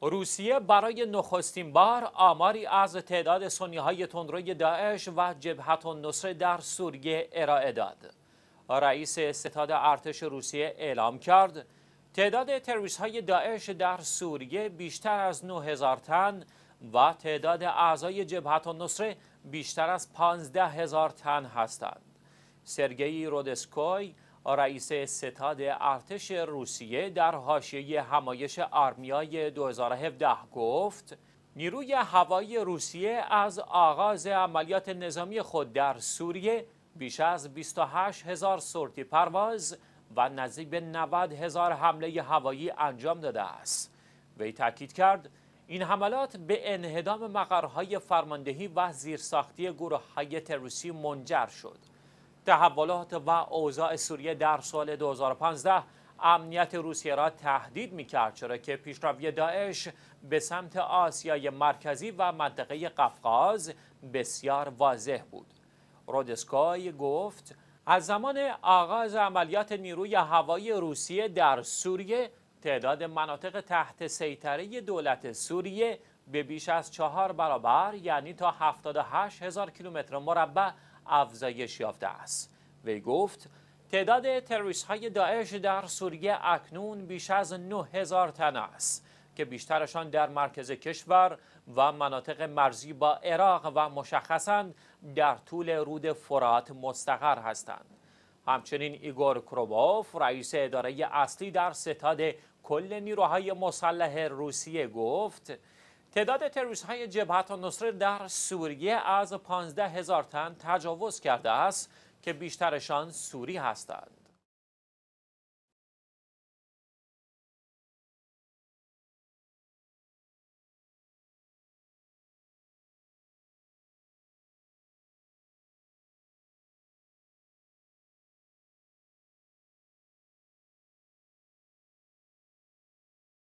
روسیه برای نخستین بار آماری از تعداد سنی های تندروی داعش و جبهت النصره در سوریه ارائه داد. رئیس ستاد ارتش روسیه اعلام کرد تعداد تروریست های داعش در سوریه بیشتر از 9000 تن و تعداد اعضای جبهت نصره بیشتر از 15000 تن هستند. سرگئی رودسکوی رئیس ستاد ارتش روسیه در حاشیه همایش آرمیای 2017 گفت نیروی هوایی روسیه از آغاز عملیات نظامی خود در سوریه بیش از 28 هزار سرتی پرواز و نزدیک به 90 هزار حمله هوایی انجام داده است. وی تاکید کرد این حملات به انهدام مقرهای فرماندهی و زیرساختی گروه های تروریستی منجر شد. تحولات و اوضاع سوریه در سال 2015 امنیت روسیه را تهدید میکرد چرا که پیشروی داعش به سمت آسیای مرکزی و منطقه قفقاز بسیار واضح بود. رودسکای گفت از زمان آغاز عملیات نیروی هوایی روسیه در سوریه تعداد مناطق تحت سیطره دولت سوریه به بیش از چهار برابر یعنی تا 78 هزار کیلومتر مربع افزایش یافته است وی گفت تعداد تروریست های داعش در سوریه اکنون بیش از 9000 تن است که بیشترشان در مرکز کشور و مناطق مرزی با عراق و مشخصا در طول رود فرات مستقر هستند همچنین ایگور کروبوف رئیس اداره اصلی در ستاد کل نیروهای مسلح روسیه گفت تعداد های جبهت النصره در سوریه از 15 هزار تن تجاوز کرده است که بیشترشان سوری هستند.